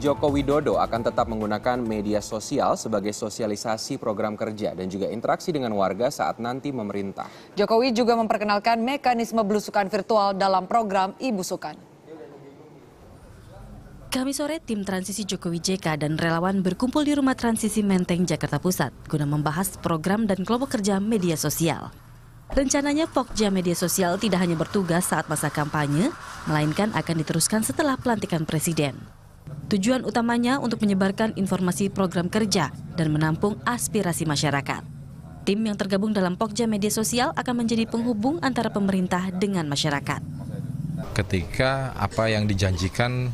Joko Widodo akan tetap menggunakan media sosial sebagai sosialisasi program kerja dan juga interaksi dengan warga saat nanti memerintah. Jokowi juga memperkenalkan mekanisme belusukan virtual dalam program Ibusukan. Kami sore tim transisi Jokowi JK dan relawan berkumpul di rumah transisi Menteng Jakarta Pusat guna membahas program dan kelompok kerja media sosial. Rencananya Pokja Media Sosial tidak hanya bertugas saat masa kampanye, melainkan akan diteruskan setelah pelantikan presiden. Tujuan utamanya untuk menyebarkan informasi program kerja dan menampung aspirasi masyarakat. Tim yang tergabung dalam Pokja Media Sosial akan menjadi penghubung antara pemerintah dengan masyarakat. Ketika apa yang dijanjikan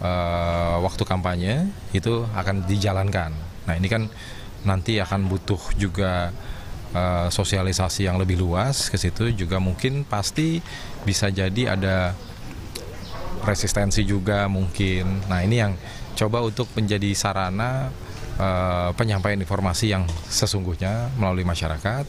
uh, waktu kampanye itu akan dijalankan. Nah ini kan nanti akan butuh juga uh, sosialisasi yang lebih luas ke situ juga mungkin pasti bisa jadi ada resistensi juga mungkin. Nah ini yang coba untuk menjadi sarana Uh, penyampaian informasi yang sesungguhnya melalui masyarakat.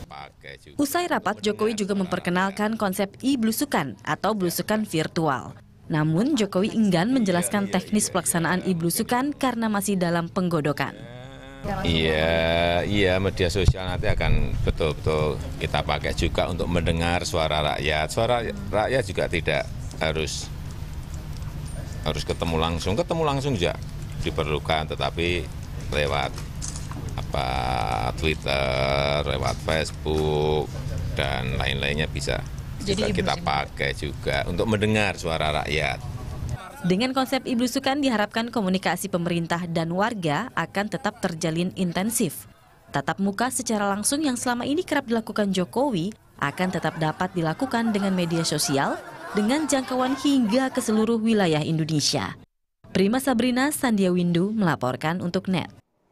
Usai rapat, Jokowi juga memperkenalkan konsep e-blusukan atau blusukan virtual. Namun, Jokowi enggan menjelaskan iya, iya, teknis iya, pelaksanaan e-blusukan karena masih dalam penggodokan. Iya, iya media sosial nanti akan betul-betul kita pakai juga untuk mendengar suara rakyat. Suara rakyat juga tidak harus harus ketemu langsung ketemu langsung juga diperlukan tetapi lewat apa Twitter lewat Facebook dan lain-lainnya bisa Jadi juga kita pakai juga untuk mendengar suara rakyat dengan konsep iblusukan diharapkan komunikasi pemerintah dan warga akan tetap terjalin intensif. Tatap muka secara langsung yang selama ini kerap dilakukan Jokowi akan tetap dapat dilakukan dengan media sosial dengan jangkauan hingga ke seluruh wilayah Indonesia. Prima Sabrina Sandia Windu melaporkan untuk NET.